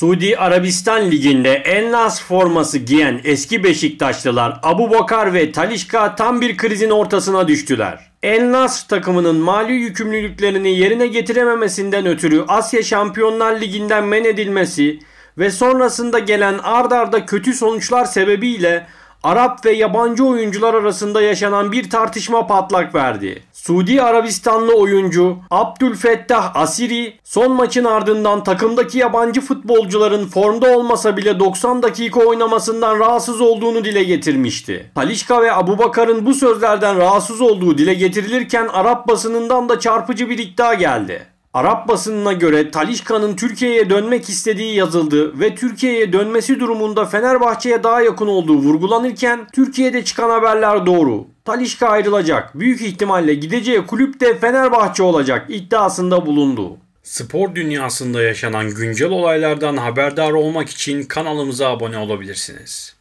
Suudi Arabistan Ligi'nde en az forması giyen eski Beşiktaşlılar Abu Bakar ve Talişka tam bir krizin ortasına düştüler. En Nas takımının mali yükümlülüklerini yerine getirememesinden ötürü Asya Şampiyonlar Ligi'nden men edilmesi ve sonrasında gelen ard arda kötü sonuçlar sebebiyle Arap ve yabancı oyuncular arasında yaşanan bir tartışma patlak verdi. Suudi Arabistanlı oyuncu Abdülfettah Asiri son maçın ardından takımdaki yabancı futbolcuların formda olmasa bile 90 dakika oynamasından rahatsız olduğunu dile getirmişti. Talişka ve Abubakar'ın bu sözlerden rahatsız olduğu dile getirilirken Arap basınından da çarpıcı bir iddia geldi. Arap basınına göre Talişka'nın Türkiye'ye dönmek istediği yazıldı ve Türkiye'ye dönmesi durumunda Fenerbahçe'ye daha yakın olduğu vurgulanırken Türkiye'de çıkan haberler doğru. Talişka ayrılacak. Büyük ihtimalle gideceği kulüp de Fenerbahçe olacak iddiasında bulundu. Spor dünyasında yaşanan güncel olaylardan haberdar olmak için kanalımıza abone olabilirsiniz.